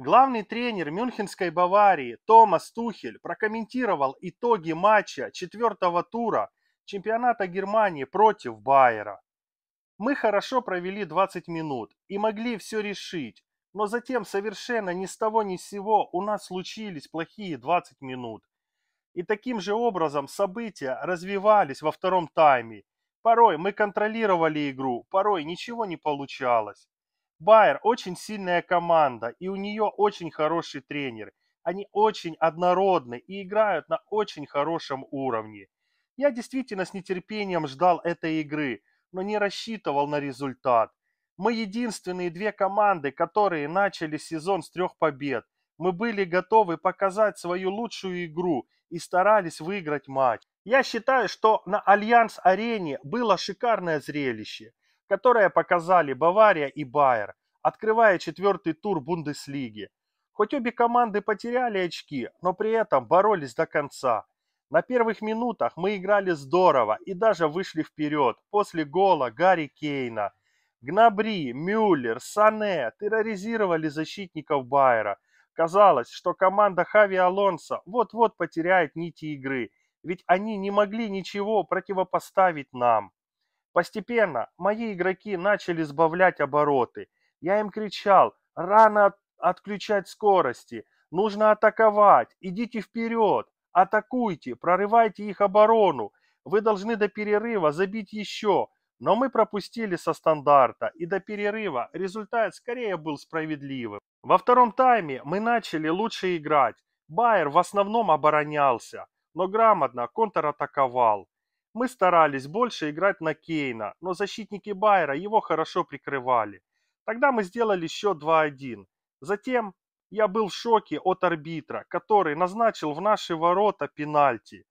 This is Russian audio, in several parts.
Главный тренер Мюнхенской Баварии Томас Тухель прокомментировал итоги матча четвертого тура чемпионата Германии против Байера. Мы хорошо провели 20 минут и могли все решить, но затем совершенно ни с того ни с сего у нас случились плохие 20 минут. И таким же образом события развивались во втором тайме. Порой мы контролировали игру, порой ничего не получалось. Байер очень сильная команда, и у нее очень хороший тренер. Они очень однородны и играют на очень хорошем уровне. Я действительно с нетерпением ждал этой игры, но не рассчитывал на результат. Мы единственные две команды, которые начали сезон с трех побед. Мы были готовы показать свою лучшую игру и старались выиграть матч. Я считаю, что на Альянс-арене было шикарное зрелище – которое показали Бавария и Байер, открывая четвертый тур Бундеслиги. Хоть обе команды потеряли очки, но при этом боролись до конца. На первых минутах мы играли здорово и даже вышли вперед после гола Гарри Кейна. Гнабри, Мюллер, Сане терроризировали защитников Байера. Казалось, что команда Хави Алонсо вот-вот потеряет нити игры, ведь они не могли ничего противопоставить нам. Постепенно мои игроки начали сбавлять обороты. Я им кричал, рано отключать скорости, нужно атаковать, идите вперед, атакуйте, прорывайте их оборону, вы должны до перерыва забить еще. Но мы пропустили со стандарта, и до перерыва результат скорее был справедливым. Во втором тайме мы начали лучше играть. Байер в основном оборонялся, но грамотно контратаковал. Мы старались больше играть на Кейна, но защитники Байера его хорошо прикрывали. Тогда мы сделали счет 2-1. Затем я был в шоке от арбитра, который назначил в наши ворота пенальти.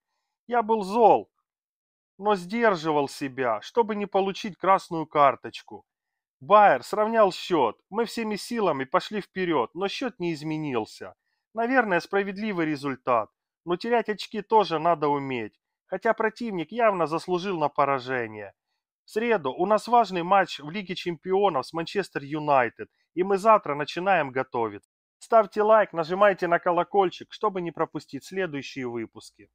Я был зол, но сдерживал себя, чтобы не получить красную карточку. Байер сравнял счет. Мы всеми силами пошли вперед, но счет не изменился. Наверное, справедливый результат. Но терять очки тоже надо уметь хотя противник явно заслужил на поражение. В среду у нас важный матч в Лиге Чемпионов с Манчестер Юнайтед, и мы завтра начинаем готовиться. Ставьте лайк, нажимайте на колокольчик, чтобы не пропустить следующие выпуски.